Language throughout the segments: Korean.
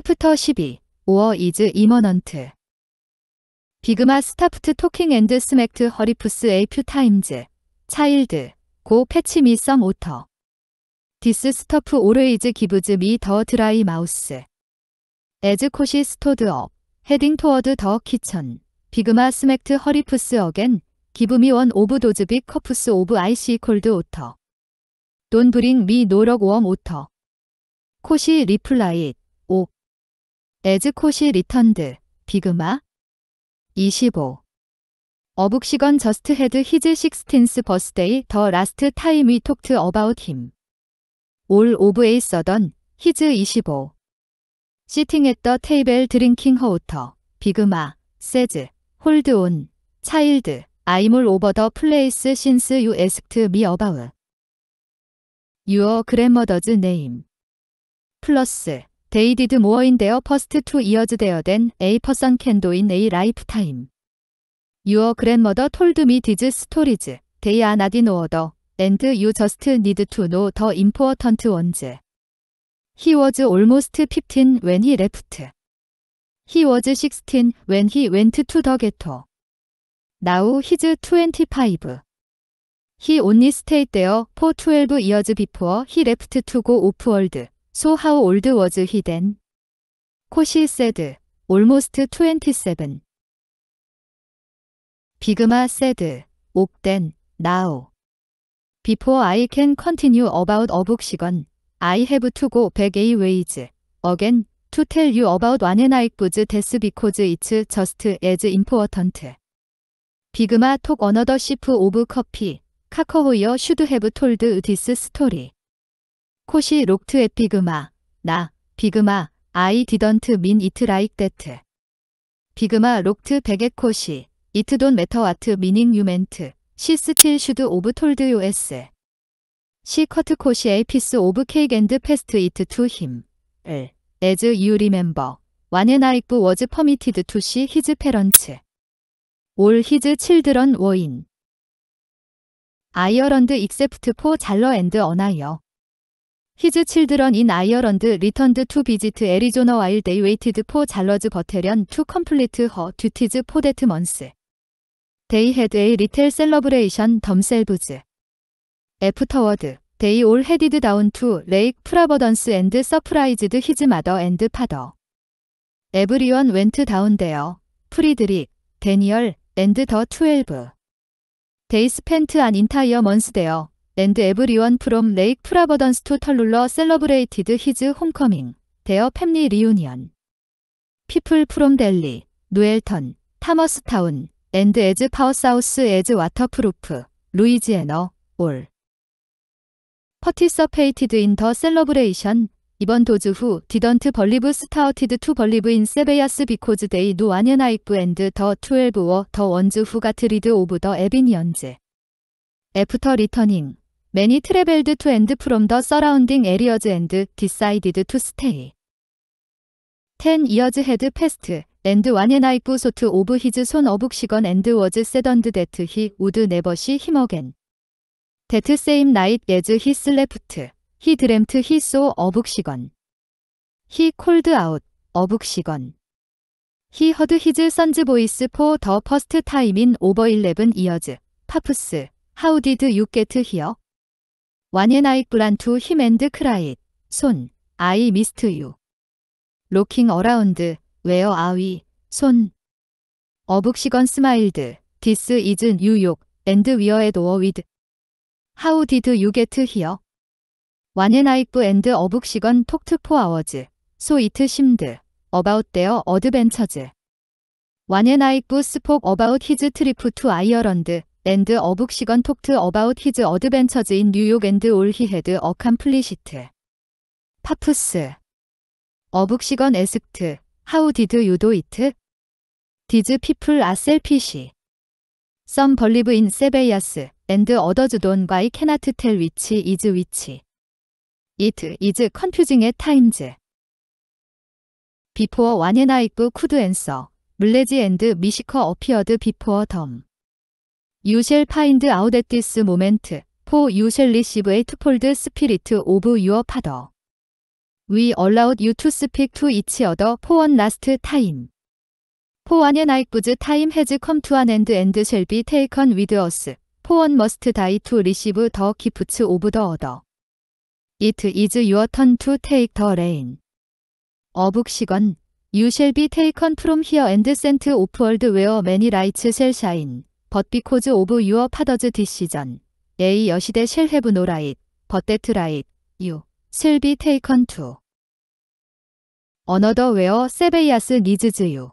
챕터 12 오어 이즈 이머넌트 비그마 스타프트 토킹 앤드 스맥트 허리푸스 에이 퓨 타임즈 차일드 고 패치 미썸 오터 디스 스터프 오레이즈 기브즈 미 더 드라이 마우스 에즈 코시 스토드 업 헤딩 토워드 더 키천 비그마 스맥트 허리푸스 어겐 기브미 원 오브 도즈 빅 커프스 오브 아이시 콜드 오터 돈 브링 미 노럭 웜 오터 코시 리플라이 에즈코시 리턴드, 비그마 25. 어북시건 저스트 헤드 히즈 식스틴스 버스데이 더 라스트 타임 위 톡트 어바웃 힘. 올 오브 에이 서던 히즈 25. 시팅 앳 더 테이블 드링킹 허우터 비그마 세즈 홀드 온 차일드 아이몰 오버 더 플레이스 신스 유 에스트 미어바웃 유어 그랜머더즈 네임 플러스 They did more in their first two years there than a person can do in a lifetime. Your grandmother told me these stories. They are not in order, and you just need to know the important ones. He was almost 15 when he left. He was 16 when he went to the ghetto. Now he's 25. He only stayed there for 12 years before he left to go off-world. So how old was he then? 코시 said, almost 27. 비그마 said, 옥된, now. Before I can continue about 어북시건, I have to go back a ways, again, to tell you about one and I was death because it's just as important. 비그마 톡 어너더 시프 오브 커피 카커호이어 슈드 헤브 톨드 디스 스토리 코시 록트 에 피그마 나 비그마 I didn't mean it like that. 비그마 록트 백의 코시 it don't matter what meaning you meant. she still should have told you s. she cut 코시의 piece of cake and passed it to him. l. as you remember. One night was permitted to see his parents. All his children were in. Ireland except for 잘러 and 언하여. 히즈 칠드런 인 아이어런드 리턴드 투 비지트 애리조나 와일 데이 웨이티드 포 잘러즈 버테련 투 컴플리트 허 듀티즈 포 데트 먼스 데이 헤드 에이 리텔 셀러브레이션 덤셀브즈 애프터워드 데이 올 헤디드 다운 투 레이크 프라버던스 앤드 서프라이즈드 히즈 마더 앤드 파더 에브리원 웬트 다운 데어 프리드릭 데니얼 앤드 더 투엘브 데이 스펜트 안 인타이어 먼스 데어 and everyone from Lake Providence to Tallulah celebrated his homecoming, their family reunion. People from Delhi, Newelton, Thomastown, and as far south as Waterproof, Louisiana, all. participated in the celebration, 이번 도주 후 didn't believe started to believe in Sebias because they knew onion hype and the 12 were the ones who got rid of the Avenians. After returning, Many traveled to and from the surrounding areas and decided to stay. Ten years had passed, and one night sought of his son of Xigon and was saddened that he would never see him again. That same night as he slept, he dreamt he saw of Xigon. He called out, of Xigon. He heard his son's voice for the first time in over 11 years. Paps, how did you get here? 완예나익 블란투 힘앤드 크라잇 손 아이 미스트 유 로킹 어라운드 웨어 아위 손 어북시건 스마일드 디스 이즈 뉴욕 앤드 위어의 도어 위드 하우 디드 유 게트 히어 완예나이부 앤드 어북시건 톡트 포 아워즈 소 이트 심드 어바웃 데어 어드벤처즈 완예나이부 스폭 어바웃 히즈 트리프 투 아이어런드 앤드 어북시건 톡트 어바웃 히즈 어드벤처즈 인 뉴욕 앤드 올히헤드 어캄플리시트 파푸스 어북시건 에스트 하우 디드 유도 이트 디즈 피플 아셀피시 썸 벌리브 인 세베이아스 앤드 어더즈 돈과이 캐나트 텔 위치 이즈 위치 이트 이즈 컨퓨징의 타임즈 비포어 와에나이프 쿠드 앤서 물레지 앤드 미시커 어피어드 비포어 덤 유쉘 파인드 아웃 앳 디스 모멘트 포 유쉘 리시브 에 투폴드 스피리트 오브 유어 파더 위 얼라웃 유투 스픽 투 이치 어더 포원 라스트 타임 포원 앤 아이쿠즈 타임 헤즈 컴투 안 엔드 엔드 쉘비 테이컨 위드 어스 포원 머스트 다이 투 리시브 더 기프츠 오브 더 어더 이트 이즈 유어 턴투 테이크 더 레인 어북시건 유쉘비 테이컨 프롬 히어 엔드 센트 오프 월드 웨어 매니 라이츠 셀 샤인 but because of your father's decision. A 여시대 shall have no right, but that right, you, shall be taken to. Another where Sebias needs you.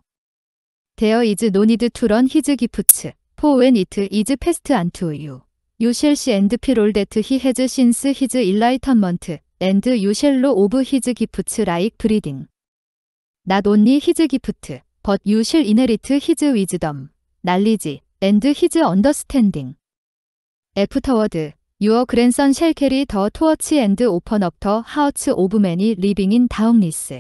There is no need to run his gifts, for when it is passed unto you. You shall see and feel all that he has since his enlightenment, and you shall of his gifts like breeding. Not only his gift, but you shall inherit his wisdom, knowledge, and his understanding. Afterward, your grandson shall carry the torch and open up the hearts of many living in darkness.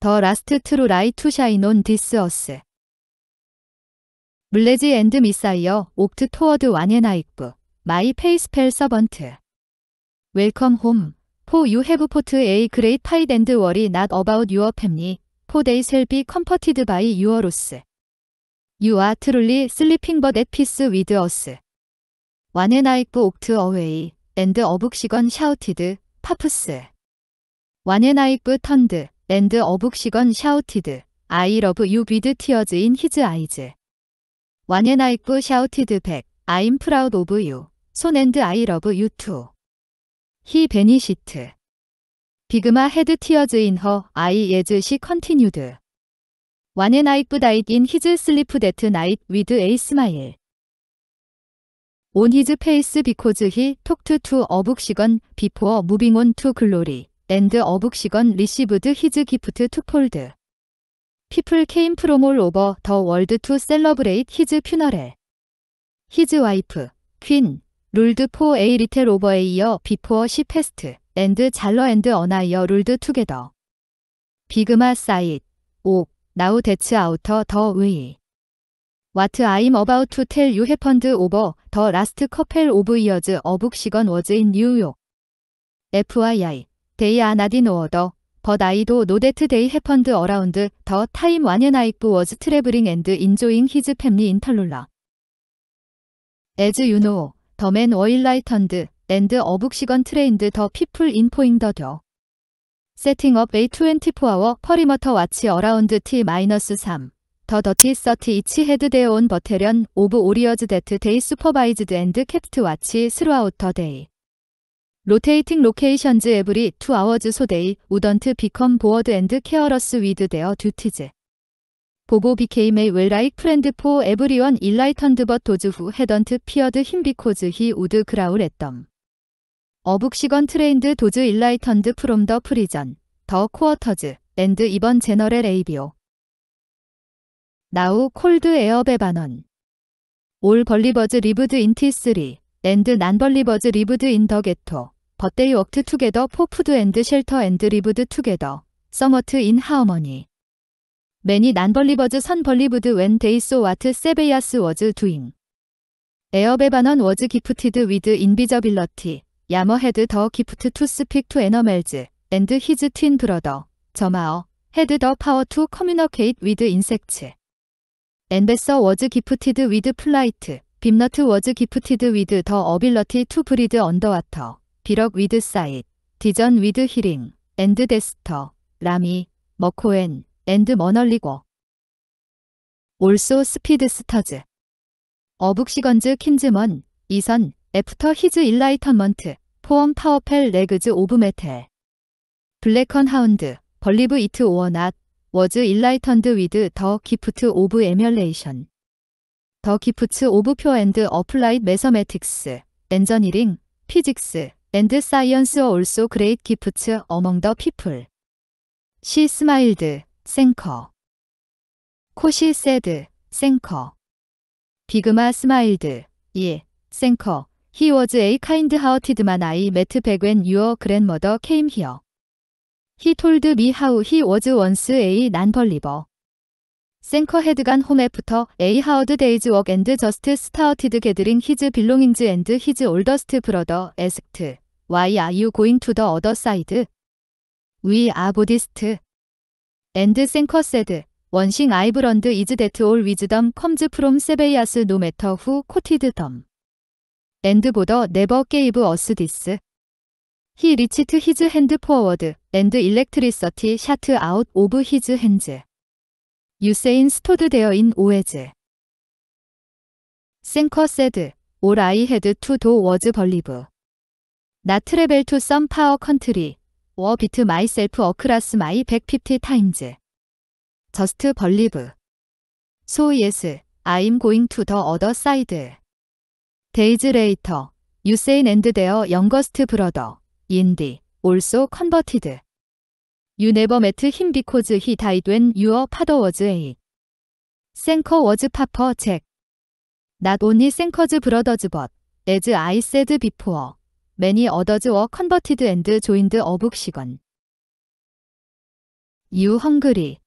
The last true light to shine on this earth. 블레지 앤드 미사이어 옥트 토워드 와네나이프 마이 페이스펠 서번트 웰컴 홈 For you have put a great pride and worry not about your family, for they shall be comforted by your loss. You are truly sleeping but at peace with us. One night walked away, and 어북시건 shouted, 파푸스. One night turned, and 어북시건 shouted, I love you with tears in his eyes. One night shouted back, I'm proud of you, son and I love you too. He vanished. Bigma had tears in her eyes she continued. One night but I in his sleep that night with a smile. On his face because he talked to Obuk시건 before moving on to glory, and Obuk시건 received his gift twofold. People came from all over the world to celebrate his funeral. His wife, Queen, 룰드 포 A 리텔 오버에 이어 비포어 시 페스트 앤드 잘러 앤드 어나이어 룰드 투게더 비그마 사이드 옥 Now that's out the way. What I'm about to tell you happened over the last couple of years of Sigon was in New York. FYI, they are not in order, but I do know that they happened around the time when I was traveling and enjoying his family in Tallulah. As you know, the man oil lightened and of Sigon trained the people in Poing the door. 세팅업 a 24-hour 퍼리머터 와치 어라운드 T-3 더 더티 서티 이치 헤드 데온 버테련 오브 오리어즈 데트 데이 슈퍼바이즈드 앤드 캡트 와치 스루아웃 더 데이 로테이팅 로케이션즈 에브리 2아워즈 소데이 우던트 비컴 보어드 앤드 케어러스 위드 데어 듀티즈 보고 became a well like friend for everyone enlightened but those who hadn't feared him because he would growl at them. 어북시건 트레인드 도즈 일라이턴드 프롬 더 프리전 더쿼어터즈 앤드 이번 제너럴 에이비오 나우 콜드 에어 베바넌 올 벌리버즈 리브드 인티 쓰리 앤드 난 벌리버즈 리브드 인더 게토 버데이 워크 투게더 포푸드 앤드 쉘터 앤드 리브드 투게더 서머트 인 하어머니 매니 난 벌리버즈 선 벌리브드 웬 데이소 와트 세베야스 워즈 두잉 에어 베바넌 워즈 기프티드 위드 인비저빌러티 야머헤드 더 기프트 투 스픽 투 애너멜즈 앤드 히즈 틴 브러더 저마어 헤드 더 파워 투 커뮤너케이트 위드 인섹츠 앤베서 워즈 기프티드 위드 플라이트 빔너트 워즈 기프티드 위드 더 어빌러티 투 브리드 언더와터 비럭 위드 사이트 디전 위드 힐링 앤드 데스터 라미 머코엔 앤드 머널리고 올소 스피드스터즈 어북시건즈 킨즈먼 이선 애프터 히즈 일라이턴먼트 포엄 파워펠 레그즈 오브 메텔 블랙헌 하운드 벌리브 이트 오어 낫 워즈 일라이턴드 위드 더 기프트 오브 에뮬레이션 더기프트 오브 표 앤드 어플라이드 메서매틱스 엔저니링 피직스 앤드 사이언스 올소 그레이트 기프트 어멍 더 피플 시 스마일드 생커 코시 세드 생커 비그마 스마일드 예 생커 He was a kind-hearted man I met back when your grandmother came here. He told me how he was once a non-believer. Senker had gone home after a hard day's work and just started gathering his belongings and his oldest brother asked, Why are you going to the other side? We are Buddhist. And Senker said, One thing I've learned is that all wisdom comes from Sebayas no matter who quoted them. a 드 보더 네버 게이브 어스 디스 히 리치트 히즈 핸드 포워드 c 드 일렉트리서티 샤 n 아웃 오브 히즈 핸즈 유세인 스토드 되어 인 오에즈. 생커 세드, 올 아이 헤드 투도 워즈 벌리브. 나 트레벨 투썸 파워 컨트리, 워 비트 마이셀프 어크라스 마이 150 타임즈. 저스트 벌리브. 소 예스, 아임 고잉 투더 어더 사이드. 데이즈 레이터, 유세인 앤드 데어 영거스트 브러더, 인디, 올소 컨버티드. 유 네버 매트 힘 비코즈 히 다이 된 유어 파더 워즈 에이. 생커 워즈 파퍼 잭. 낫 온니 o 생커즈 브러더즈 벗, a 즈 아이 세드 비 b 어 매니 어더즈 워 컨버티드 앤드 조인드 어북 시건유 헝그리.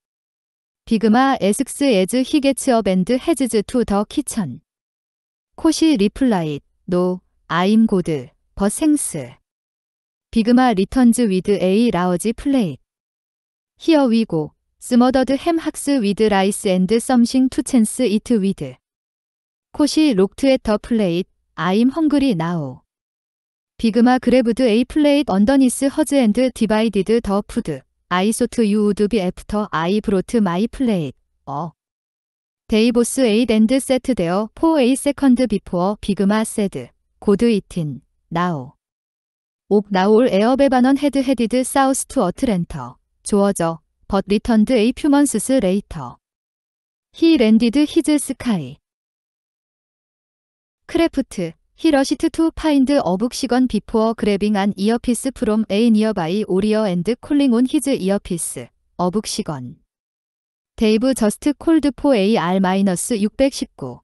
비그마 에스스 에즈 히게츠업 앤드 헤즈즈 투 더 키천. 코시 리플라잇, 노, 아임 고드, 버생스. 비그마 리턴즈 위드 에이 라어지 플레이. 히어 위고, 스머더드 햄 학스 위드 라이스 앤드 썸싱 투 챈스 이트 위드. 코시 록트 앳터 플레이, 아임 헝그리 나오. 비그마 그래브드 에이 플레이 언더니스 허즈 앤드 디바이디드 더 푸드. 아이 소트 유 우드 비 애프터 아이 브로트 마이 플레이. 어. 데이보스 에이 앤드 세트 데어 포 에이 세컨드 비포어 비그마 세드 고드 이틴 나우 옥 나올 에어베바넌 헤드 헤디드 사우스 투 어트랜터 조어져벗 리턴드 에이 퓨먼스스 레이터 히 랜디드 히즈 스카이 크래프트 히러시트 투 파인드 어북시건 비포어 그래빙 안 이어피스 프롬 에이 니어바이 오리어 앤드 콜링 온 히즈 이어피스 어북시건 데이브 저스트 콜드 포 AR-619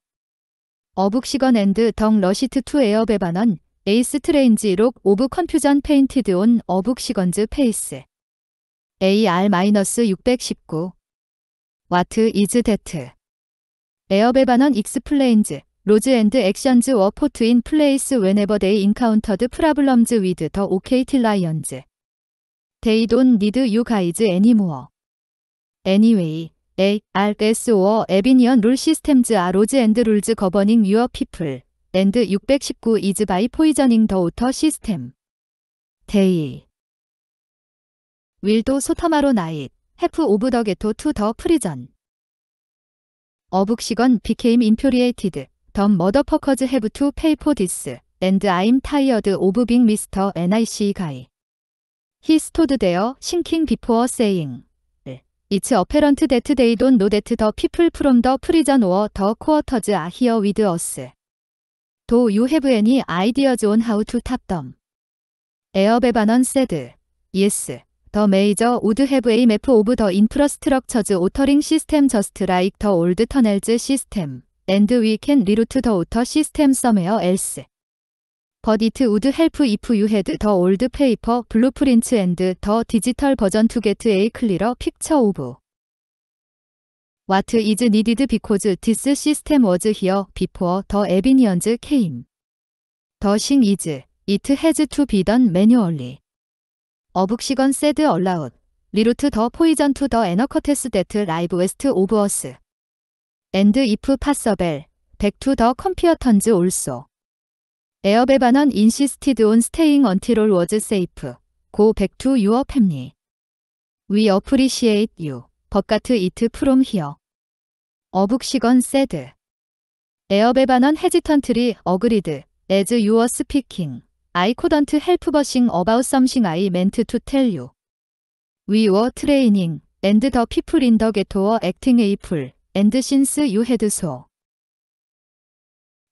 어북시건 앤드 덩 러시트 투 에어 베바넌 에이 스트레인지 록 오브 컨퓨전 페인티드 온 어북시건즈 페이스 AR-619 와트 이즈 데트 에어베바넌 익스플레인즈 로즈 앤드 액션즈 워 포트 인 플레이스 웨네버 데이 인카운터드 프라블럼즈 위드 더 오케이 틸라이언즈 데이 돈 니드 유 가이즈 애니모어 Anyway, A. R. S. O. 에비니언 룰 시스템즈 아 로즈 앤드 룰즈 거버닝 유어 피플 앤드 619 이즈 바이 포이저닝 더 오터 시스템 데이 윌도 소타마로 나잇 해프 오브 더 게토 투더 프리전 어북시건 비케임 인퓨리에이티드 덤 머더퍼커즈 해브 투 페이 포 디스 앤드 아임 타이어드 오브 빅 미스터 NIC 가이 히스토드 데어 싱킹 비포어 세잉 It's apparent that they don't know that the people from the prison or the quarters are here with us. Do you have any ideas on how to top them? 에어베바넌 said. Yes. The major would have a map of the infrastructures altering system just like the old tunnels system. And we can reroute the water system somewhere else. But it would help if you had the old paper blueprints and the digital version to get a clearer picture of what is needed because this system was here before the Avignons came. The thing is, it has to be done manually. 어북시건 said aloud. 리루트 더 포이전 투더 에너커테스 데트 라이브 웨스트 오브 어스 앤드 이프 파서벨 백투 더 컴피어턴즈 올소 에어베바넌 insisted on staying until all was safe. Go back to your family. We appreciate you. But got it from here. 어북시건 said. 에어베바넌 헤지턴트리 어그리드 as you were speaking. I couldn't help bushing about something I meant to tell you. We were training, and the people in the ghetto were acting a fool, and since you had so.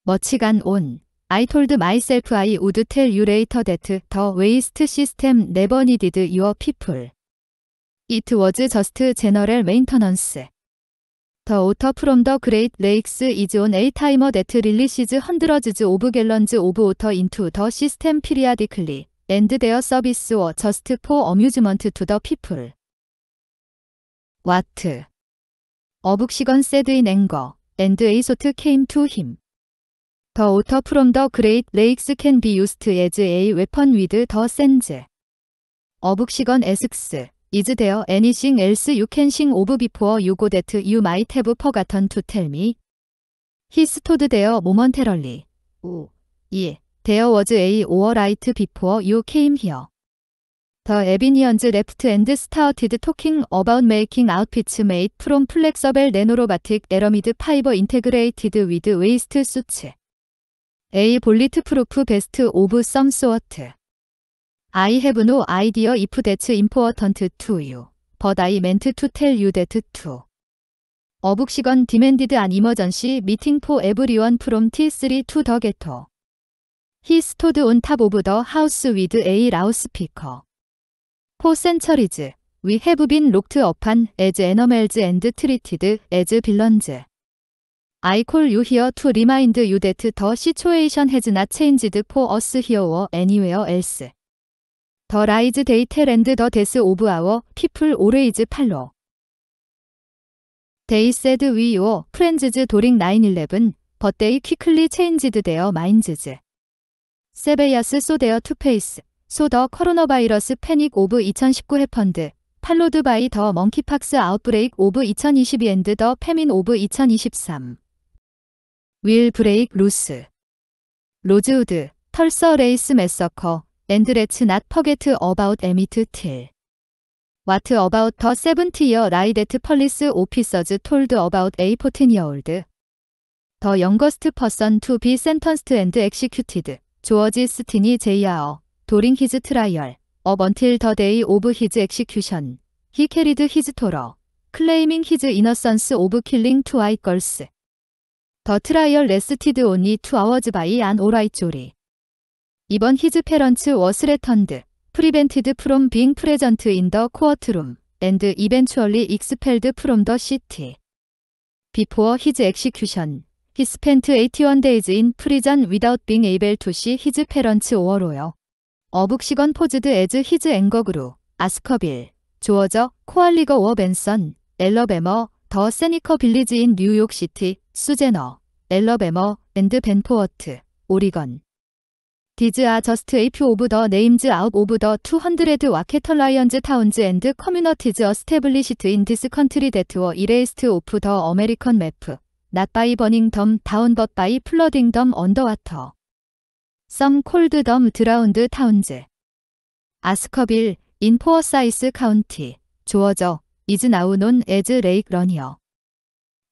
머치간 온. I told myself I would tell you later that the waste system never needed your people. It was just general maintenance. The water from the Great Lakes is on a timer that releases hundreds of gallons of water into the system periodically, and their service was just for amusement to the people. What? A book시건 said in anger, and a thought came to him. The water from the Great Lakes can be used as a weapon with the sands. 어북시건 에스크스. Is there anything else you can sing of before you go that you might have forgotten to tell me? He stood there momentarily. 오, 예. There was a overlight before you came here. The Avenians left and started talking about making outfits made from flexible nanorobotic aramid fiber integrated with waist suits. A. 볼리트프루프 베스트 오브 썸 소어트 I have no idea if that's important to you. But I meant to tell you that too. 어북시건 demanded an emergency meeting for everyone from T3 to the ghetto. He stood on top of the house with a loudspeaker. For centuries, we have been looked upon as animals and treated as villains. I call you here to remind you that the situation has not changed for us here or anywhere else. The rise date and the death of our people always follow. They said we were friends during 9-11, but they quickly changed their minds. 세베야스 소데어 투페이스 소더 코로나바이러스 패닉 오브 2019 해펀드 팔로드 바이 더 먼키팍스 아웃브레이크 오브 2022 앤드 더 페민 오브 2023윌 브레이크 루스 로즈우드 털서 레이스 메서커 앤드레츠 낫 퍼게트 어바웃 에미트 틸 와트 어바웃 더 세븐티어 라이데트 펄리스 오피서즈 톨드 어바웃 에이 포틴이어올드 더 영거스트 퍼선 투비 센턴스트 앤드 엑시큐티드 조어지 스티니 제이아어 도링 히즈 트라이얼 어번틸더 데이 오브 히즈 엑시큐션 히 캐리드 히즈 토러 클레이밍 히즈 이너선스 오브 킬링 투 아이 걸스 더 트라이얼 레스티드 온니 투 아워즈 바이 안 오라이 쪼리. 이번 히즈 페런츠 워스 레턴드 프리벤티드 프롬 빙 프레전트 인더 코어트룸 앤드 이벤츄얼리 익스펠드 프롬 더 시티. 비포어 히즈 엑시큐션 히 스펜트 81 days in prison without being a 어북시건 포즈드 에즈 히즈 앵거그루, 아스커빌, 조어저, 코알리거 워 벤선, 엘러베머, 더 세니커 빌리지 인 뉴욕시티, 수제너, 엘러베머, 앤드 벤포어트 오리건. 디즈 아 저스트 에이프 오브 더 네임즈 아웃 오브 더투 헌드레드 와케털 라이언즈 타운즈 앤드 커뮤너티즈 어스테블리시트 인 디스 컨트리 데트워 이레이스트 오프 더 어메리컨 맵프 낫 바이 버닝 덤 다운 벗 바이 플러딩 덤 언더와터 썸 콜드 덤 드라운드 타운즈 아스커빌 인포어사이스 카운티 조어저 이즈 나우논 에즈 레이크 러니어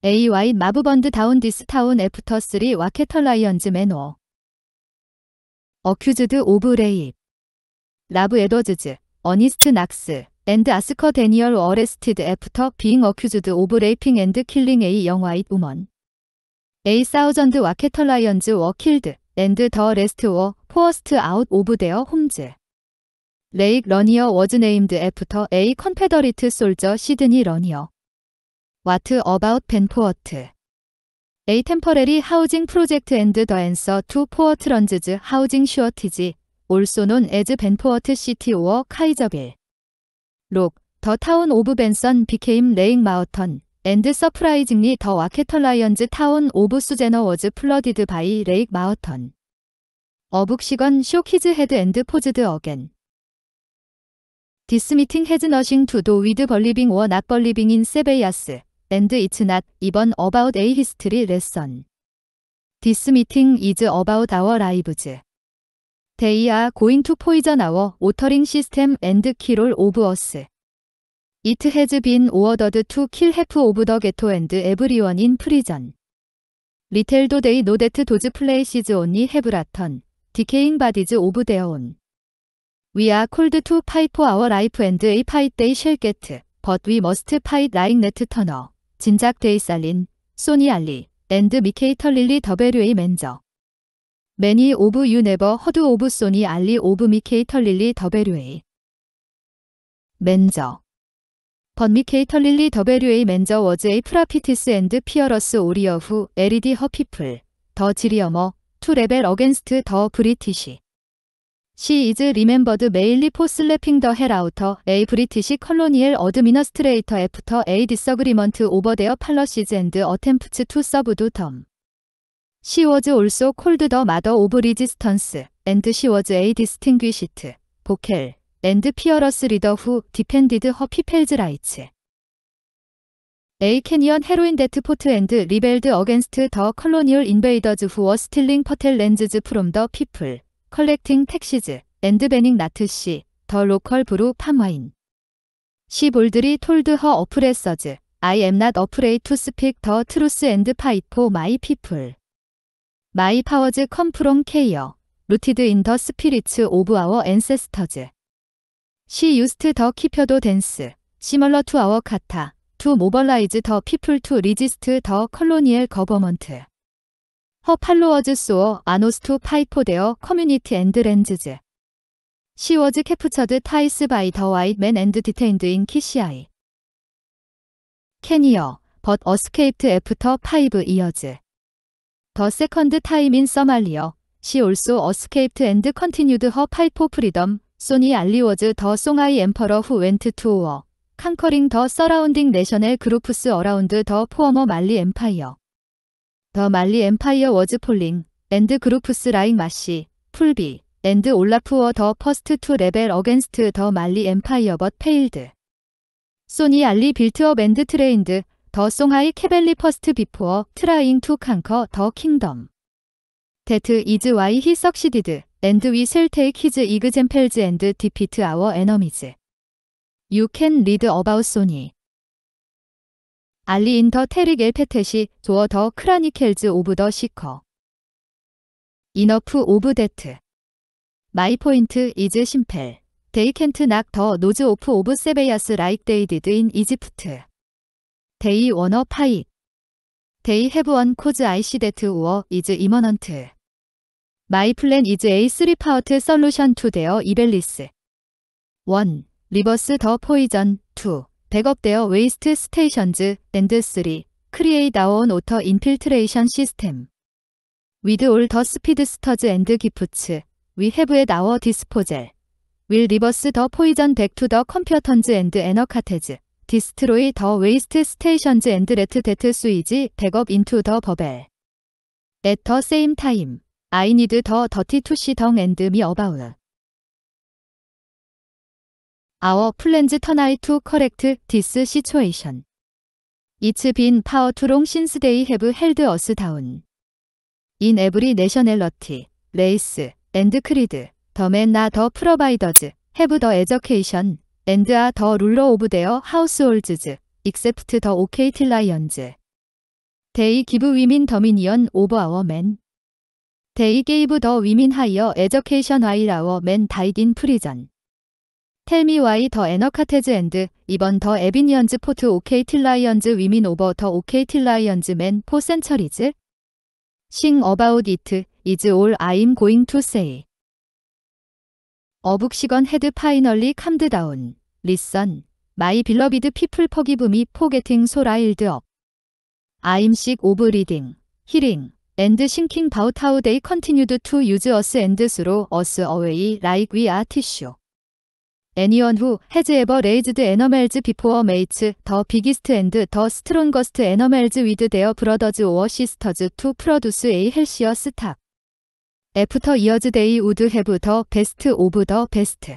AY 마브번드 다운 디스타운 애프터 3 와케터 라이언즈 매너 어큐즈드 오브 레이 라브 에더즈즈 어니스트 낙스 앤드 아스커 데니얼 어레스티드 애프터 비잉 어큐즈드 오브 레이핑 앤드 킬링 A 영화이 우먼 A 사우전드 와케터 라이언즈 워 킬드 앤드 더 레스트 워 포어스트 아웃 오브 데어 홈즈 레익 러니어 워즈 네임드 애프터 A 컨페더리트 솔저 시드니 러니어 What about Benfort? A temporary housing project and the answer to Port Lund's housing shortage, also known as Benfort City or Kaiserville. Look, the town of Benson became Lake Mountain, and surprisingly the Waketer Lions town of Suzener was flooded by Lake Mountain. A book시건 showkids head and posed again. This meeting has nothing to do with believing or not believing in Sebias. and it's not even about a history lesson. This meeting is about our lives. They are going to poison our watering system and kill all of us. It has been ordered to kill half of the ghetto and everyone in prison. Little they know that those places only have rotten, decaying bodies of their own. We are called to fight for our life and a fight they shall get, but we must fight like Nat Turner. 진작 데이살린, 소니 알리, 앤드 미케이 털릴리 더베류의 맨저. 매니 오브 유 네버 허드 오브 소니 알리 오브 미케이 털릴리 더베류의 맨저. 번 미케이 털릴리 더베류의 맨저 워즈의 프라피티스 앤드 피어러스 오리어 후 LED 허피플 더 지리어머 투 레벨 어겐스트 더 브리티시 She is remembered mainly for slapping the hell out a British colonial administrator after a disagreement over their policies and attempts to subdue them. She was also called the mother of resistance, and she was a distinguished, vocal, and fearless leader who defended her people's rights. A Kenyan heroin that fought and rebelled against the colonial invaders who were stealing fertile lands from the people. 컬렉팅 택시즈 앤드 베닝 나트시 더 로컬 브루 팜와인 시 볼드리 톨드 허 어플에 서즈 I am not afraid to speak the truth and fight for my people. My powers come from care, rooted in the spirits of our ancestors. She used the kipedo dance, similar to our kata, to mobilize the people to resist the colonial government. 허 팔로워즈 소어 아노스투 파이포데어 커뮤니티 앤드 렌즈즈 시워즈 캐프처드 타이스 바이 더 와이드 맨 앤드 디테인드 인 키시아이 캐니어 벗 어스케이트 애프터 파이브 이어즈 더 세컨드 타임 인 서말리어 시 올소 어스케이트 앤드 컨티뉴드 허 파이포 프리덤 소니 알리워즈 더 송아이 엠퍼러 후 웬트 투어 칸커링 더 서라운딩 내셔널 그루프스 어라운드 더 포어머 말리 엠파이어 더 말리 엠파이어 워즈 폴링 앤드 그루프스 라잉 마시 풀비 앤드 올라프 워더 퍼스트 투 레벨 어겐스트 더 말리 엠파이어 벗 페일드 소니 알리 빌트업 앤드 트레인드 더 송하이 캐벨리 퍼스트 비포어 트라잉 투 칸커 더 킹덤 데트 이즈 와이 히 석시디드 앤드 위 셀테이크 히즈 이그젠펠즈 앤드 디피트 아워 에너미즈 유 o 리드 어바웃 소니 알리 인터 테릭 엘페테시 조어 더 크라니켈즈 오브 더 시커 이너프 오브 데트 마이 포인트 이즈 심펠 데이 켄트 낙더 노즈 오프 오브 세베야스 라이크 데이 디드 인 이집트 데이 워너 파잇 데이 헤브 원 코즈 아이시 데트 우어 이즈 이머넌트 마이 플랜 이즈 A3 파워트 솔루션 투 데어 이벨리스 1. 리버스 더 포이전 2. 백업대어 웨이스트 스테이션즈 앤드 3 크리에이트 아온 오터 인필트레이션 시스템 위드 올 더 스피드스터즈 앤드 기프츠 위 해브의 나워 디스포젤 윌 리버스 더 포이전 백 투 더 컴퓨턴즈 앤드 에너카테즈 디스트로이 더 웨이스트 스테이션즈 앤드 레트 데트 스위지 백업 인투 더 버벨 at 세임 타임 아이 니드 더 더티 투시 덩 앤드 미 어바우 our plans tonight to correct this situation. It's been far too long since they have held us down. In every nationality, race, and creed, the men are the providers, have the education, and are the ruler of their households, except the OKT lions. They give women dominion over our men. They gave the women higher education while our men died in prison. 텔미 와이 더 에너카테즈 앤드 이번 더 에비니언즈 포트 오케이 틸라이언즈 위민 오버 더 오케이 틸라이언즈 맨포 센처리즈 싱 어바웃 이트 이즈 올 아임 고잉 투 세이 어북시건 헤드 파이널리 캄드 다운 리선 마이 빌러비드 피플 퍼기브미 포게팅 소라일드 업 아임식 오브 리딩 힐링 앤드 싱킹 바우타우 데이 컨티뉴드 투 유즈 어스 앤드 스로 어스 어웨이 라이크 위아 티슈 애니언 후 해즈 에버 레이즈드 애너멜즈 비포어 메이츠 더 비기스트 앤드 더 스트롱거스트 애너멜즈 위드 데어 브러더즈 오어 시스터즈 투 프로듀스 에이 헬시어 스탑 애프터 이어즈 데이 우드 해브 더 베스트 오브 더 베스트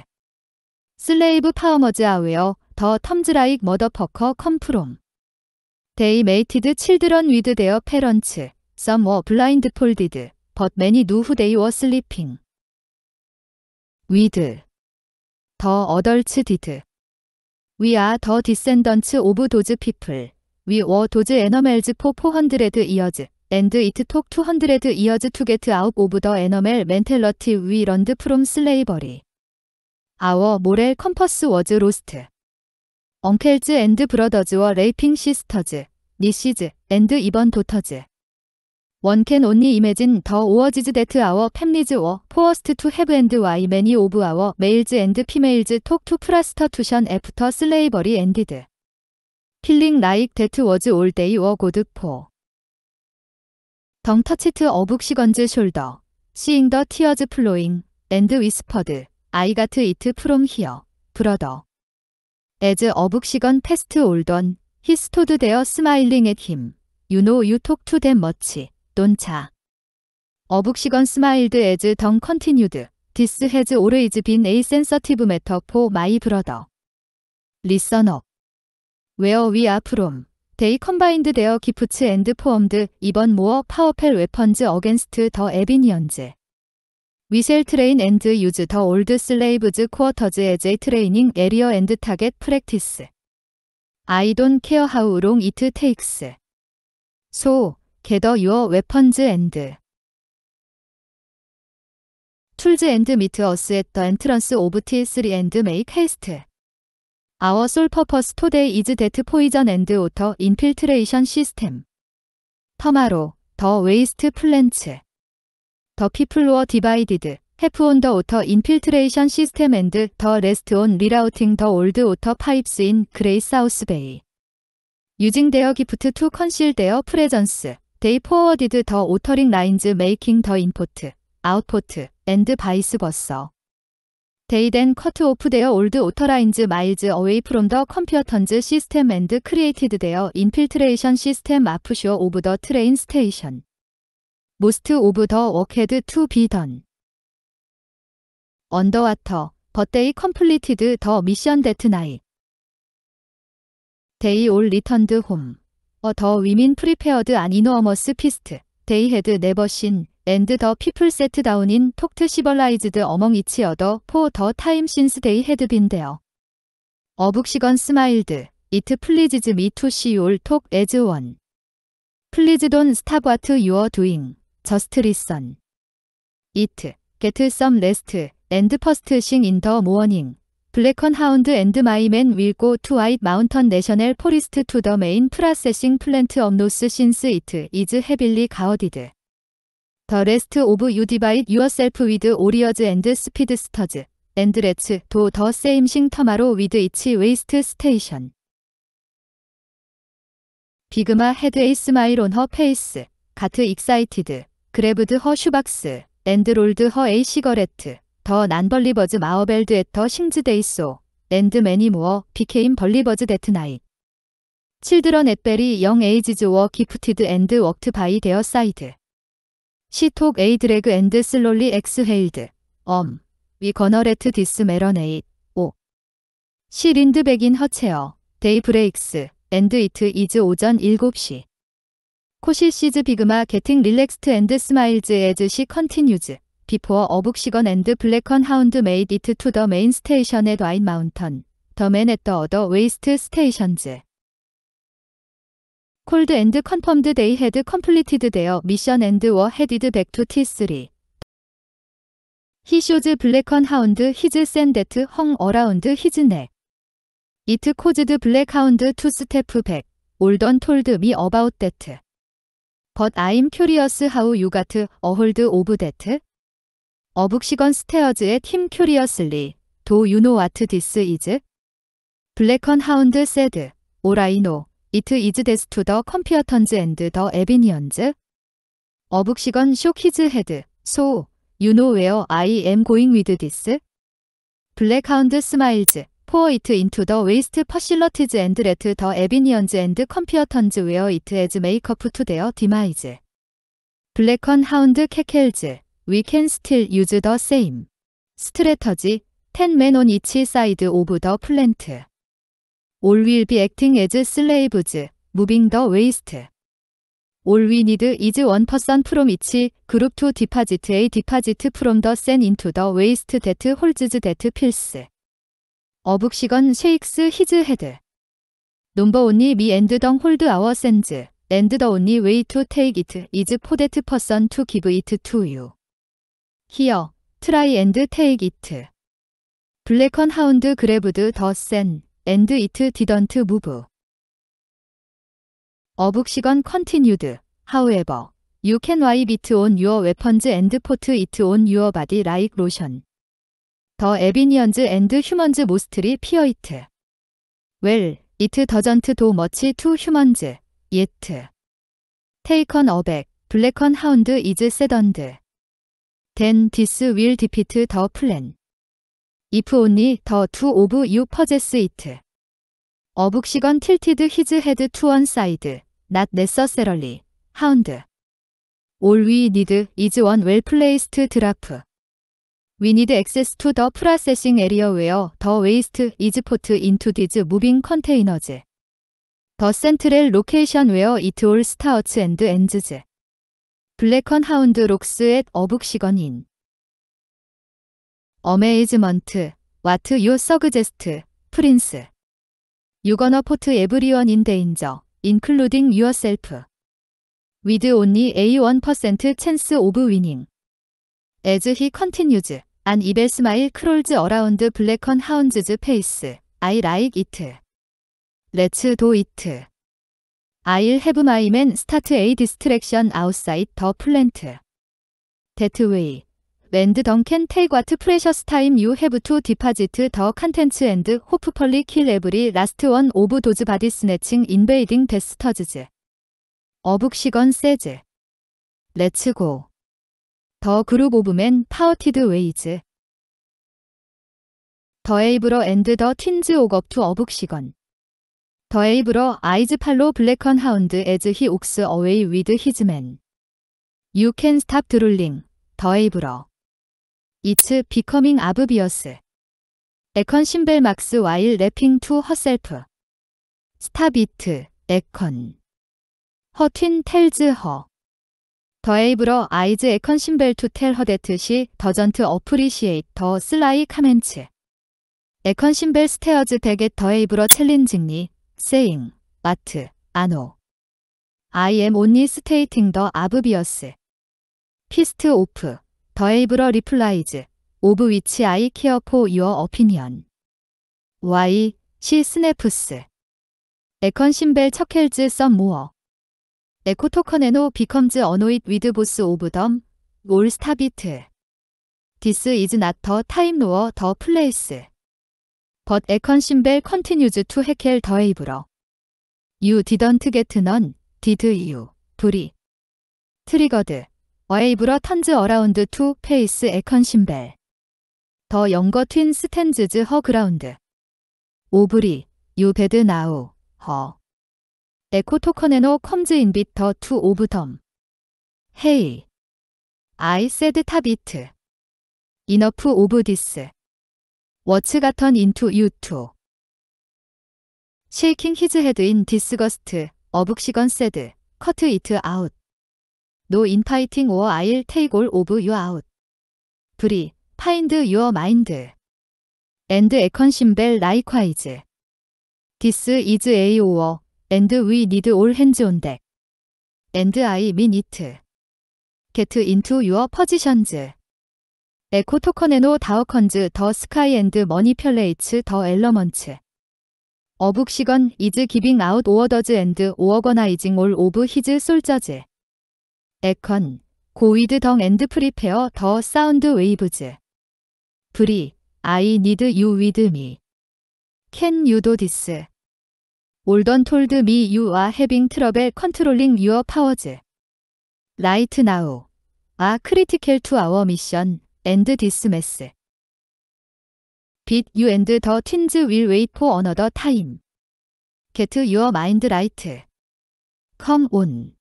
슬레이브 파워머즈 아웨어 더 텀즈 라익 머더퍼커 컴프롬 데이 메이티드 칠드런 위드 데어 페런츠 썸워 블라인드 폴디드 벗 매니 누후 데이 워 슬리핑 위드 더 어덜츠 디드. We are the descendants of those people. We were those animals for 400 years. And it took 200 years to get out of the animal mentality we learned from slavery. Our moral compass was lost. Uncles and brothers were raping sisters, nieces, and even daughters. 원캔 온니 이매진 더 오어지즈 데트 아워 팸리즈 워 포어스트 투 헤브 앤드 와이 매니 오브 아워 메일즈 앤드 피메일즈 톡투 프라스터 투션 애프터 슬레이버리 앤디드 필링 라익 데트 워즈 올 데이 워 고드 포 덩터치트 어북시건즈 숄더 시잉 더 티어즈 플로잉 앤드 위스퍼드 아이가트 이트 프롬 히어 브러더 에즈 어북시건 패스트 올던 히스토드 데어 스마일링 앳힘 유노 유톡 투댐 머치 돈차. 어북시건 스마일드 에즈 덩 컨티뉴드. 디스 헤즈 오레이즈 빈 에이 센서티브 메터 포 마이 브러더. 리서 업. 웨어 위아 프롬. 데이 컴바인드 데어 기프츠 앤드 포엄드 이번 모어 파워펠 웨펀즈 어겐스트 더 에비니언즈. 위셀 트레인 앤드 유즈 더 올드 슬레이브즈 쿼터즈 에제 트레이닝 에리어 앤드 타겟 프랙티스. 아이 돈 케어 하우 롱 이트 테이크스. 소. So, 게더 유어 웨펀즈 앤드 툴즈 앤드 미트 어스 앳더 엔트런스 오브 T3 앤드 메이크 헤스트 아워 솔 퍼퍼스 토데이 이즈 데트 포이전 앤드 오터 인필트레이션 시스템 터마로 더 웨이스트 플랜츠 더 피플로어 디바이디드 해프 온더 오터 인필트레이션 시스템 앤드 더 레스트 온 리라우팅 더 올드 오터 파입스 인 그레이 사우스 베이 유징 데어 기프트 투 컨실 데어 프레전스 They forwarded the authoring lines making the import, output, and vice versa. They then cut off their old author lines miles away from the computer's system and created their infiltration system offshore of the train station. Most of the work had to be done. Underwater, but they completed the mission that night. They all returned home. 어더 위민 프리페어드 안 이노어머스 피스트 데이헤드 네버신 앤드 더 피플 세트 다운인 톡트 시벌라이즈드 어멍 이치 어더 포 더 타임 신스 데이 헤드 빈데어 어북시건 스마일드 이트 플리즈즈 미투 시올 톡 에즈 원 플리즈 돈 스탑 와트 유어 두잉 저스트 리선 이트 게트 썸 레스트 앤드 퍼스트 싱인더 모어닝 블랙컨 하운드 앤드 마이맨 윌고 투와이트 마운턴 내셔널 포리스트 투더 메인 프라세싱 플랜트 업 노스 신스 이트 이즈 헤빌리 가어디드 더 레스트 오브 유 디바이드 유어셀프 위드 오리어즈 앤드 스피드스터즈 앤드 레츠 도더 세임싱 터마로 위드 이치 웨이스트 스테이션 비그마 헤드 에이스 마이론허 페이스 가트 익사이티드 그래브드 허 슈박스 앤드 롤드 허 에이 시거레트 더 난벌리버즈 마어벨드 에터 싱즈데이소 랜드 매니모어 비케인 벌리버즈 데트나잇 칠드런 앳베리 영 에이지즈 워 기프티드 앤드 워크트 바이 데어 사이드 시톡 에이 드래그 앤드 슬롤리 엑스 헤일드 엄 위 거너레트 디스 메러네잇 오시 린드 백인 허체어 데이 브레익스 앤드 이트 이즈 오전 7시 코시 시즈 비그마 게팅 릴렉스트 앤드 스마일즈 에즈 시 컨티뉴즈 비포어 어북시건 앤드 블랙컨 하운드 메이드 이트 투더 메인 스테이션 의 와인 마운턴 더맨 앳더 어더 웨이스트 스테이션즈 콜드 앤드 컨펌드 데이 헤드 컴플리티드 데어 미션 앤드 워 헤디드 백투 T3 히 쇼즈 블랙컨 하운드 히즈 샌데트 헝 어라운드 히즈 넥 이트 코즈드 블랙 하운드 투 스테프 백 올던 톨드 미 어바웃 데트 but I'm curious how you got a hold of that. 어북시건 스테어즈의 팀 큐리어슬리, 도 유노 와트 디스 이즈? 블랙헌 하운드 세드, 오라이노, 이트 이즈 데스 투 더 컴피어턴즈 앤드 더 에비니언즈? 어북시건 쇼키즈 헤드, 소, 유노 웨어 아이 엠 고잉 위드 디스? 블랙 하운드 스마일즈, 포어 이트 인투 더 웨이스트 퍼실러티즈 앤드 레트 더 에비니언즈 앤드 컴피어턴즈 웨어 이트 에즈 메이커프 투 데어 디마이즈. 블랙헌 하운드 케켈즈, We can still use the same. Strategy 10 men on each side of the plant. All will be acting as slaves, moving the waste. All we need is one person from each group to deposit a deposit from the sand into the waste that holds that pills. 어북시건 쉐익스 히즈 헤드 넘버 온니 미 엔드 덩 홀드 아워 센즈 엔드 더 온니 웨이 투 테이크 이트 이즈 포데트 퍼선 투 기브 이트 투 유. Here, try and take it. 블랙컨 하운드 그래브드 더 센, and it didn't move. 어북시건 continued. However, you can wipe it on your weapons and put it on your body like lotion. The Abyssinians and humans mostly fear it. Well, it doesn't do much to humans, yet. Taken aback, Black Hound is saddened. then this will defeat the plan. If only the two of you possess it. 어북시건 tilted his head to one side, not necessarily, hound. All we need is one well-placed draft. We need access to the processing area where the waste is put into these moving containers. The central location where it all starts and ends. 블랙헌 하운드 록스 앳 어북시건인 어메이즈먼트 와트 유 서그제스트 프린스 유건어 포트 에브리원 인 데인저 인클루딩 유어셀프 위드 온리 A1% 찬스 오브 위닝 에즈 히 컨티뉴즈 안 이베스마일 크롤즈 어라운드 블랙헌 하운즈즈 페이스 아이 라이크 이트 렛츠도 이트 I'll have my man start a distraction outside the plant. That way. And Duncan take what precious time you have to deposit the contents and hopefully kill every last one of those body snatching invading bastards. 어북시건 says. Let's go. 더 그룹 오브 맨 파워티드 웨이즈 더 에이브러 앤드 더 틴즈 옥업 투 어북시건 더 에이브러 아이즈 팔로 블랙컨 하운드 에즈 히 옥스 어웨이 위드 히즈맨. 유 o 스탑 드 n 링더 에이브러. 이츠 비커밍 아브비어스 에컨 신벨 막스 와일 래핑 투 허셀프. 스탑 이트 에컨. 허튼 텔즈 허. 더 에이브러 아이즈 에컨 신벨 투 텔 허데트 시 더전트 어프리시에이터 슬라이 카멘츠. 에컨 신벨 스테어즈 백의 더 에이브러 챌린징리 saying, but, ano. I am only stating the obvious. Fist off, the able replies, of which I care for your opinion. Why, she snaps. 에컨신벨 척헬즈 썸모어 에코토커네노 becomes annoyed with both of them. All stop it. This is not the time nor the place. But a consinbel continues to heckle the h b r e You didn't get none, did you, 불이. 트리거드. 어에이브러 턴즈 어라운드 투 페이스 에컨 신벨. 더 영거 튼 스탠즈즈 허 그라운드. 오브리, 유 베드 나우, 허. 에코 토커네노 컴즈 인빗 더투 오브 덤. 헤이. 아이 세드 타비트. 이너프 오브 디스. What's gotten into you two? Shaking his head in disgust, 어북시건 said, cut it out. No infighting or I'll take all of you out. Free, find your mind. And Econsim Bell likewise. This is a war, and we need all hands on deck. And I mean it. Get into your positions. 에코토커네노 네, 다어컨즈 더 스카이 앤드 머니 펠레이츠 더 엘러먼츠 어북시건 이즈 기빙 아웃 오어더즈 앤드 오어거나이징 올 오브 히즈 솔저즈 에컨 고이드 덩 앤드 프리페어 더 사운드 웨이브즈 브리 아이 니드 유 위드 미 캔 유도 디스 올던 톨드 미 유아 해빙 트러벨 컨트롤링 유어 파워즈 라이트 나우 아 크리티컬 투 아워 미션 and dismiss. Bid you and the teens will wait for another time. Get your mind right. Come on.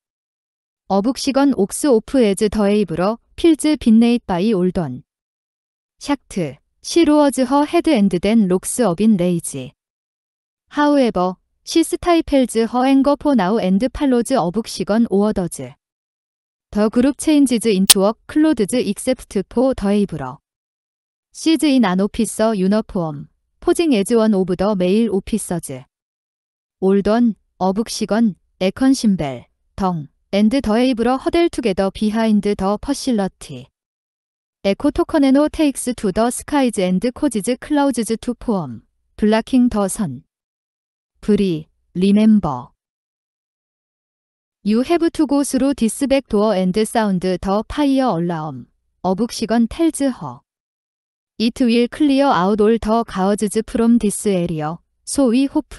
어북시건 옥스 오프 에즈 더 에이브러 필즈 빈네잇 바이 올던. 샥트. 시로어즈 허 헤드 앤드 댄 록스 어빈 레이지. 하우에버 시스타이펠즈 허 앵거 포 나우 앤드 팔로즈 어북시건 오어더즈. 더 그룹 체인지즈 인투어 클로드즈 익셉트 포더 에이브러 시즈 인안 오피서 유너포엄 포징 에즈원 오브 더 메일 오피서즈 올던 어북시건 에컨신벨 덩 앤드 더 에이브러 허델 투게더 비하인드 더 퍼실러티 에코 토커네노 테이크스 투 더 스카이즈 앤드 코지즈 클라우즈즈 투 포엄 블라킹 더 선 브리 리멤버 You have to go through this back door and sound the fire alarm. 어북시건 tells her. It will clear out all the gauges from this area. So we hope.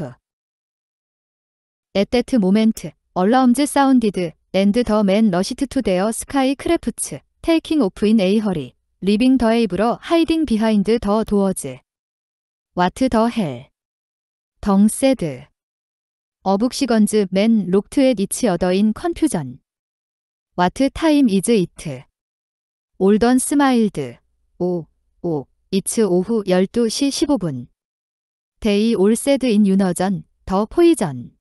At that moment, alarms sounded, and the men rushed to their sky crafts, taking off in a hurry, leaving the abler hiding behind the doors. What the hell? 덩 said. 어북시건즈 맨 록트의 니치 어더인 컨퓨전 와트 타임 이즈 이트 올던 스마일드 오, 오, 이츠 오후 12시 15분 데이 올세드 인 유너전 더 포이전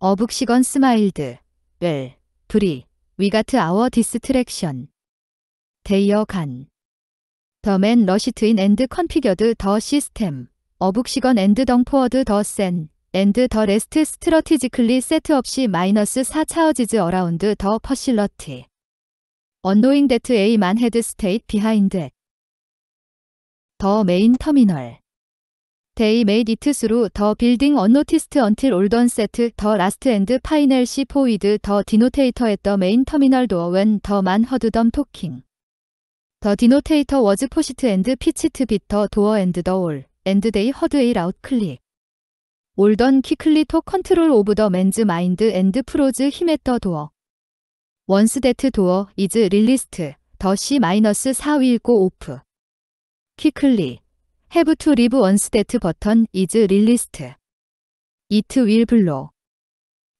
어북시건 스마일드 웰 브리 위가트 아워 디스트랙션 데이어 간 더 맨 러시트인 앤드 컨피겨드 더 시스템 어북시건 앤드 덩포워드 더센 앤드 더 레스트 스트러티지클리 세트 없이 마이너스 4 차어지즈 어라운드 더 퍼실러티 언노잉 데트 A 만헤드 스테이트 비하인드 더 메인 터미널 데이 메이드 이트 스루 더 빌딩 언노티스트 언틸 올던 세트 더 라스트 앤드 파이널 시 포이드 더 디노테이터 앳더 메인 터미널 도어 웬더 만 허드덤 토킹 더 디노테이터 워즈 포시트 앤드 피치트 비터 도어 앤드 더올 앤드 데이 허드 에일 아웃 클릭 올던 키클리 토 컨트롤 오브 더 맨즈 마인드 앤드 프로즈 히메터 도어 원스 데트 도어 이즈 릴리스트 더 C-4 읽고 오프 키클리 have to leave once that button is released. It will blow.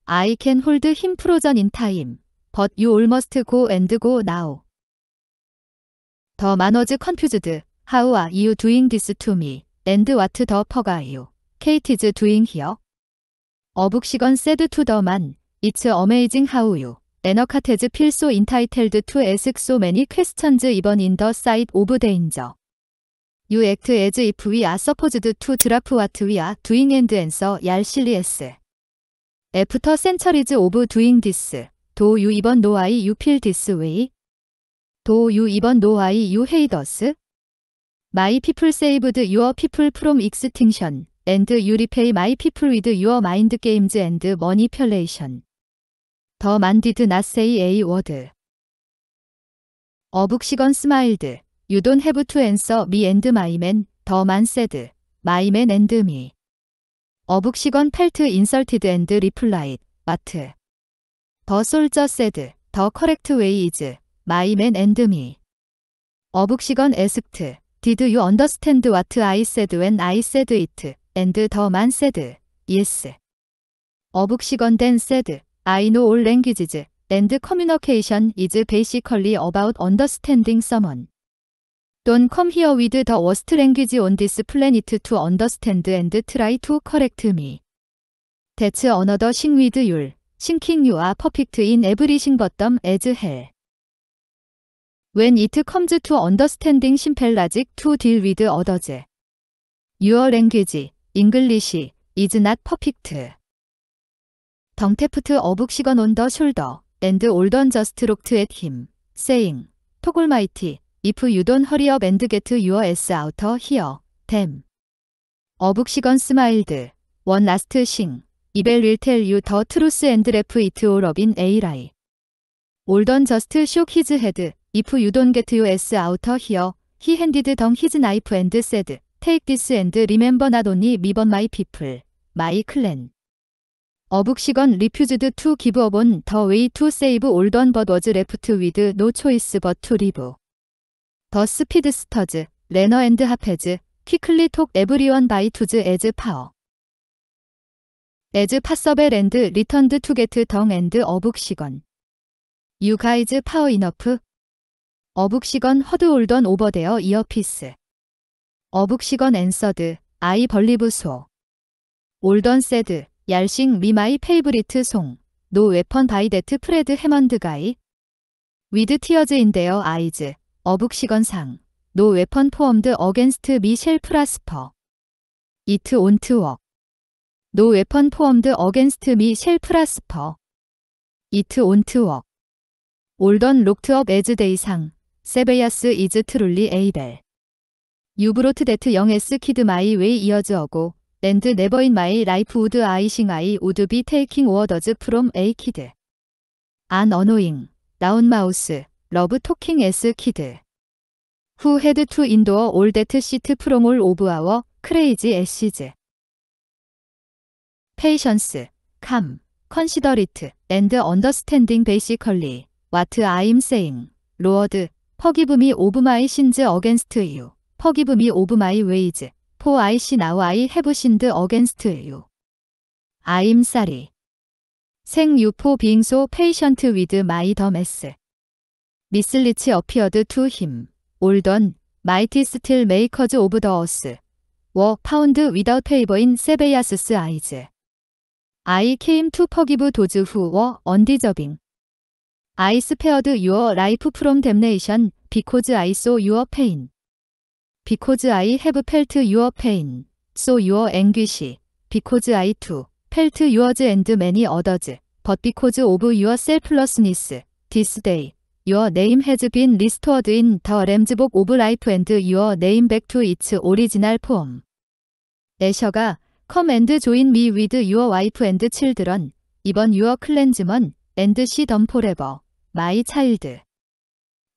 I can hold him frozen in time, but you almost go and go now. The man was confused. How are you doing this to me? And what the fuck are you? KT's doing here? 어북시건 said to the man, it's amazing how you. 에너카 h a 필 s 인타이텔드 투 에스크소 매니 퀘스천즈 이번 인더 사이드 오브 데인저 You act as if we are supposed to draft what we are doing and answer y 실리 s After centuries of doing this, do you even know why you feel this way? Do you even know why you hate us? My people saved your people from extinction. and you repay my people with your mind games and manipulation. The man did not say a word. 어북시건 smiled. You don't have to answer me and my man. The man said. My man and me. 어북시건 felt insulted and replied. But. The soldier said. The correct way is. My man and me. 어북시건 asked. Did you understand what I said when I said it? and the man said, yes. 어북시건 then said, I know all languages, and communication is basically about understanding someone. Don't come here with the worst language on this planet to understand and try to correct me. That's another thing with you. Thinking you are perfect in everything but them as hell. When it comes to understanding simpelagic to deal with others. Your language, 잉글리시 is not perfect. 덩테프트 어북시건 온더 숄더 앤드 올던 저스트 록트 앳힘 saying 토골마이티 if you don't hurry up and get your ass out here them 어북시건 스마일드 원 라스트 싱 이벨 will tell you the truth and left it all up in a lie. 올던 저스트 shook his head if you don't get your ass out here he handed them his knife and said Take this and remember not only me but my people, my clan. A book시건 refused to give up on the way to save all done but was left with no choice but to live. The speedsters, Renner and Hapez, quickly took everyone by twos as power. As possible and returned to get 덩 and a book시건. You guys power enough. 어북시건 허드올던 오버데어 이어피스 어북시건 앤서드, 아이 벌리브 소. 올던 세드, 얄싱 미마이 페이브리트 송, 노 웨펀 바이 데트 프레드 해먼드 가이. 위드 티어즈인데요 아이즈, 어북시건 상, 노 웨펀 포엄드 어겐스트 미셸 프라스퍼. 이트 온트 웍. 노 웨펀 포엄드 어겐스트 미셸 프라스퍼. 이트 온트 웍. 올던 록트업 에즈데이 상, 세베야스 이즈 트룰리 에이벨. 유브로트 데트 영 에스 키드 마이 웨이 이어즈 어고 랜드 네버인 마이 라이프 우드 아이싱 아이 우드 비 테이킹 워어더즈 프롬 에이 키드 안 어노잉 라운 마우스 러브 토킹 에스 키드 후 헤드 투 인도어 올 데트 시트 프롬 올 오브 아워 크레이지 에시즈 페이션스 캄 컨시더 리트 앤드 언더스탠딩 베이시컬리 와트 아임 세잉 로어드 퍼기브미 오브 마이 신즈 어겐스트 유 Forgive me of my ways, for I see now I have sinned against you. I'm sorry. Thank you for being so patient with my dumbass. Misleach appeared to him. Olden, mighty steel makers of the earth. were found without favor in Sebeas's eyes. I came to forgive those who were undeserving. I spared your life from damnation because I saw your pain. Because I have felt your pain, so your anguish. Because I too felt yours and many others. But because of your selflessness, this day, your name has been restored in the Lamb's Book of Life and your name back to its original form. 애셔가 Come and join me with your wife and children. 이번 your cleansement and see them forever. My child.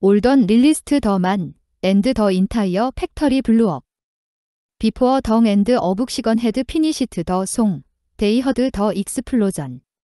올던 릴리스트 더만 and the entire factory blew up. Before Dong and Obuk Sigon had finished the song, they heard the explosion.